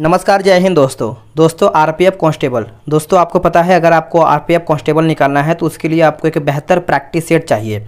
नमस्कार जय हिंद दोस्तों दोस्तों आरपीएफ कांस्टेबल दोस्तों आपको पता है अगर आपको आरपीएफ कांस्टेबल निकालना है तो उसके लिए आपको एक बेहतर प्रैक्टिस सेट चाहिए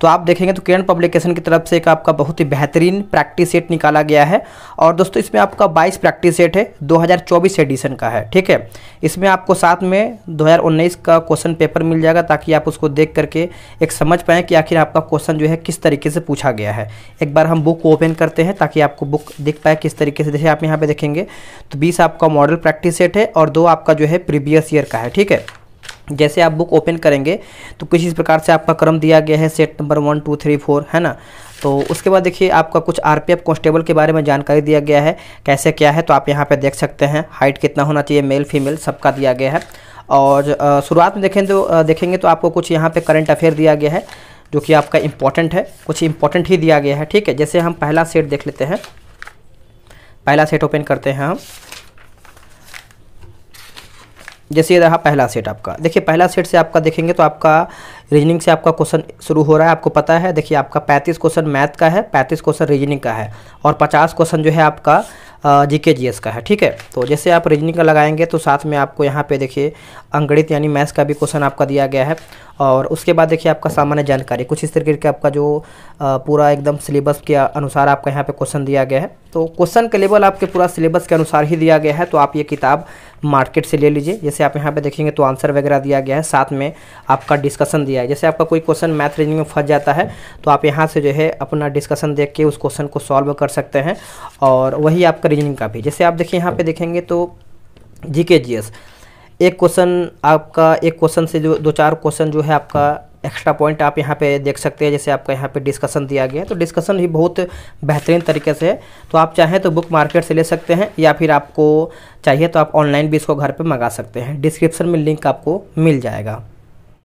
तो आप देखेंगे तो किरण पब्लिकेशन की तरफ से एक आपका बहुत ही बेहतरीन प्रैक्टिस सेट निकाला गया है और दोस्तों इसमें आपका 22 प्रैक्टिस सेट है 2024 एडिशन का है ठीक है इसमें आपको साथ में 2019 का क्वेश्चन पेपर मिल जाएगा ताकि आप उसको देख करके एक समझ पाएँ कि आखिर आपका क्वेश्चन जो है किस तरीके से पूछा गया है एक बार हम बुक ओपन करते हैं ताकि आपको बुक दिख पाए किस तरीके से जैसे आप यहाँ पर देखेंगे तो बीस आपका मॉडल प्रैक्टिस सेट है और दो आपका जो है प्रीवियस ईयर का है ठीक है जैसे आप बुक ओपन करेंगे तो कुछ इस प्रकार से आपका क्रम दिया गया है set number one two three four है ना तो उसके बाद देखिए आपका कुछ आरपीएफ कांस्टेबल के बारे में जानकारी दिया गया है कैसे क्या है तो आप यहाँ पे देख सकते हैं हाइट कितना होना चाहिए मेल फीमेल सबका दिया गया है और शुरुआत में देखें तो देखेंगे तो आपको कुछ यहाँ पर करंट अफेयर दिया गया है जो कि आपका इम्पोर्टेंट है कुछ इम्पोर्टेंट ही दिया गया है ठीक है जैसे हम पहला सेट देख लेते हैं पहला सेट ओपन करते हैं हम जैसे ये रहा पहला सेट आपका देखिए पहला सेट से आपका देखेंगे तो आपका रीजनिंग से आपका क्वेश्चन शुरू हो रहा है आपको पता है देखिए आपका 35 क्वेश्चन मैथ का है 35 क्वेश्चन रीजनिंग का है और 50 क्वेश्चन जो है आपका जीके जीएस का है ठीक है तो जैसे आप रीजनिंग का लगाएंगे तो साथ में आपको यहाँ पे देखिए अंगणित यानी मैथ्स का भी क्वेश्चन आपका दिया गया है और उसके बाद देखिए आपका सामान्य जानकारी कुछ इस तरीके का आपका जो पूरा एकदम सिलेबस के अनुसार आपका यहाँ पर क्वेश्चन दिया गया है तो क्वेश्चन का लेवल आपके पूरा सिलेबस के अनुसार ही दिया गया है तो आप ये किताब मार्केट से ले लीजिए जैसे आप यहाँ पे देखेंगे तो आंसर वगैरह दिया गया है साथ में आपका डिस्कशन दिया है जैसे आपका कोई क्वेश्चन मैथ रीजनिंग में फंस जाता है तो आप यहाँ से जो है अपना डिस्कशन देख के उस क्वेश्चन को सॉल्व कर सकते हैं और वही आपका रीजनिंग का भी जैसे आप देखिए यहाँ पर देखेंगे तो जी के जी एस एक क्वेश्चन आपका एक क्वेश्चन से जो दो चार क्वेश्चन जो है आपका एक्स्ट्रा पॉइंट आप यहाँ पे देख सकते हैं जैसे आपका यहाँ पे डिस्कशन दिया गया है तो डिस्कशन भी बहुत बेहतरीन तरीके से है तो आप चाहें तो बुक मार्केट से ले सकते हैं या फिर आपको चाहिए तो आप ऑनलाइन भी इसको घर पे मंगा सकते हैं डिस्क्रिप्शन में लिंक आपको मिल जाएगा